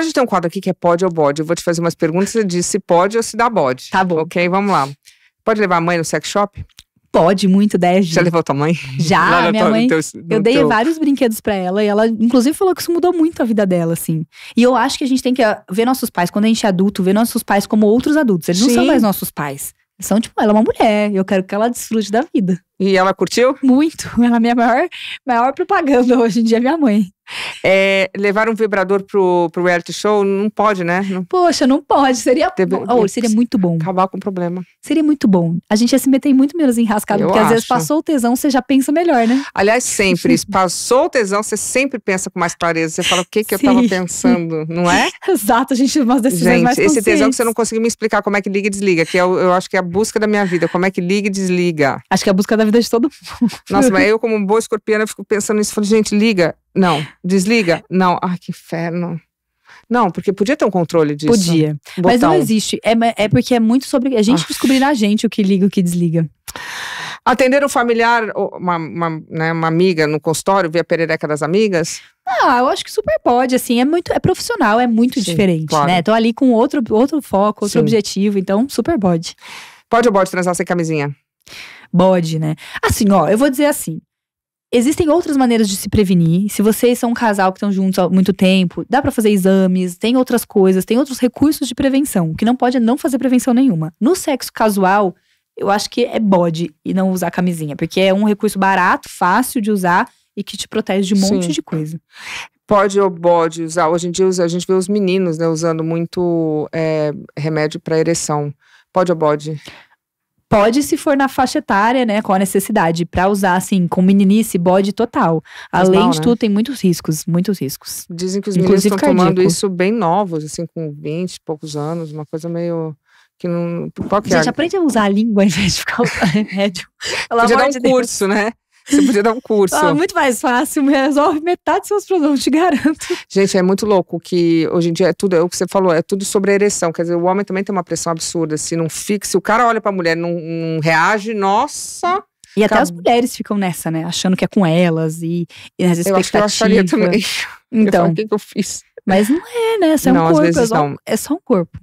Agora a gente tem um quadro aqui que é pode ou bode. Eu vou te fazer umas perguntas diz se pode ou se dá bode. Tá bom. Ok, vamos lá. Pode levar a mãe no sex shop? Pode, muito, 10 né, Já levou tua mãe? Já, minha tua, mãe. Teu, eu dei teu... vários brinquedos para ela e ela, inclusive, falou que isso mudou muito a vida dela, assim. E eu acho que a gente tem que ah, ver nossos pais, quando a gente é adulto, ver nossos pais como outros adultos. Eles Sim. não são mais nossos pais. são, tipo, ela é uma mulher, eu quero que ela desfrute da vida. E ela curtiu? Muito. Ela é minha maior, maior propaganda hoje em dia, é minha mãe. É, levar um vibrador pro, pro reality show não pode, né? Não. Poxa, não pode. Seria, Deve, oh, seria muito bom. Acabar com o problema. Seria muito bom. A gente ia se meter muito menos enrascado, Eu porque acho. às vezes passou o tesão, você já pensa melhor, né? Aliás, sempre. passou o tesão, você sempre pensa com mais clareza. Você fala, o que, que eu tava pensando, não é? Exato, a gente tem umas decisões gente, mais esse tesão que você não conseguiu me explicar como é que liga e desliga, que eu, é eu acho que é a busca da minha vida. Como é que liga e desliga? Acho que é a busca da vida de todo mundo. Nossa, mas eu, como boa escorpiana, fico pensando nisso. Falo, gente, liga. Não. Desliga. Não. Ai, que inferno. Não, porque podia ter um controle disso. Podia. Botão. Mas não existe. É, é porque é muito sobre a gente ah. descobrir na gente o que liga e o que desliga. Atender um familiar, uma, uma, né, uma amiga no consultório, ver a perereca das amigas? Ah, eu acho que super pode, assim, é muito, é profissional, é muito Sim, diferente, né? claro. né? Tô ali com outro, outro foco, outro Sim. objetivo, então super pode. Pode ou pode transar sem camisinha? Bode, né? Assim, ó, eu vou dizer assim. Existem outras maneiras de se prevenir. Se vocês são um casal que estão juntos há muito tempo, dá para fazer exames, tem outras coisas, tem outros recursos de prevenção. O que não pode é não fazer prevenção nenhuma. No sexo casual, eu acho que é bode e não usar camisinha, porque é um recurso barato, fácil de usar e que te protege de um Sim. monte de coisa pode ou bode usar. Hoje em dia a gente vê os meninos né, usando muito é, remédio para ereção. Pode ou bode? Pode, se for na faixa etária, né, com a necessidade, para usar, assim, com meninice, bode total. Mas Além não, de né? tudo, tem muitos riscos, muitos riscos. Dizem que os meninos estão cardíaco. tomando isso bem novos, assim, com 20 e poucos anos, uma coisa meio que não. Qual que Gente, é aprende a usar a língua ao invés de ficar usando remédio. Pelo Podia amor dar um de curso, né? Você podia dar um curso. Ah, muito mais fácil, resolve metade dos seus problemas, te garanto. Gente, é muito louco que hoje em dia é tudo, é o que você falou, é tudo sobre a ereção. Quer dizer, o homem também tem uma pressão absurda. Se não fixe. se o cara olha pra mulher e não, não reage, nossa. E até as mulheres ficam nessa, né? Achando que é com elas e, e nas expectativas. Eu acho que eu acharia também. Então. Eu falo, o que, que eu fiz? Mas não é, né? Isso é não, Às vezes É, só, é só um corpo.